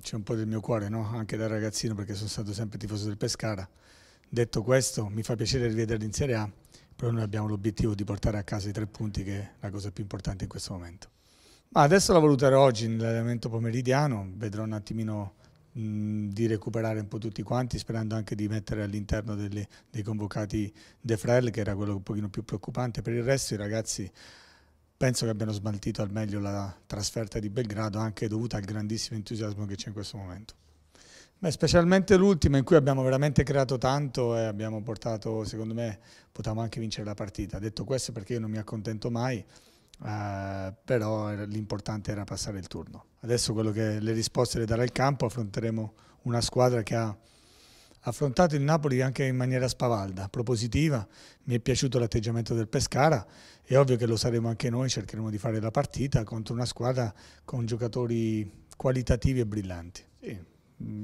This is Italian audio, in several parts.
c'è un po' del mio cuore, no? anche da ragazzino, perché sono stato sempre tifoso del Pescara. Detto questo, mi fa piacere rivederli in Serie A, però noi abbiamo l'obiettivo di portare a casa i tre punti, che è la cosa più importante in questo momento. Ma adesso la valuterò oggi nell'allenamento pomeridiano, vedrò un attimino mh, di recuperare un po' tutti quanti, sperando anche di mettere all'interno dei convocati De Frel, che era quello un pochino più preoccupante. Per il resto i ragazzi penso che abbiano smaltito al meglio la trasferta di Belgrado anche dovuta al grandissimo entusiasmo che c'è in questo momento. Beh, specialmente l'ultima in cui abbiamo veramente creato tanto e abbiamo portato, secondo me, potevamo anche vincere la partita. Detto questo perché io non mi accontento mai, eh, però l'importante era passare il turno. Adesso quello che le risposte le darà il campo, affronteremo una squadra che ha affrontato il Napoli anche in maniera spavalda, propositiva, mi è piaciuto l'atteggiamento del Pescara, è ovvio che lo saremo anche noi, cercheremo di fare la partita contro una squadra con giocatori qualitativi e brillanti. Sì,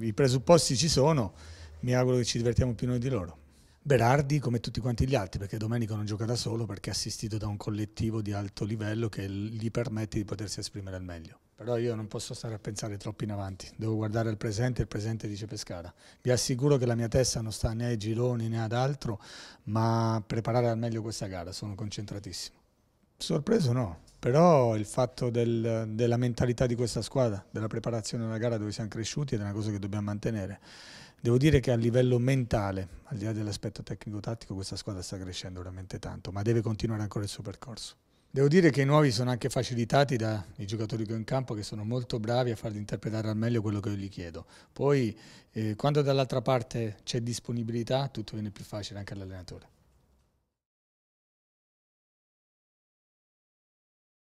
I presupposti ci sono, mi auguro che ci divertiamo più noi di loro. Berardi come tutti quanti gli altri, perché Domenico non gioca da solo, perché è assistito da un collettivo di alto livello che gli permette di potersi esprimere al meglio. Però io non posso stare a pensare troppo in avanti, devo guardare al presente, e il presente dice Pescara. Vi assicuro che la mia testa non sta né ai gironi né ad altro, ma preparare al meglio questa gara, sono concentratissimo. Sorpreso no, però il fatto del, della mentalità di questa squadra, della preparazione della gara dove siamo cresciuti è una cosa che dobbiamo mantenere. Devo dire che a livello mentale, al di là dell'aspetto tecnico-tattico, questa squadra sta crescendo veramente tanto, ma deve continuare ancora il suo percorso. Devo dire che i nuovi sono anche facilitati dai giocatori che ho in campo che sono molto bravi a farli interpretare al meglio quello che io gli chiedo. Poi eh, quando dall'altra parte c'è disponibilità tutto viene più facile anche all'allenatore.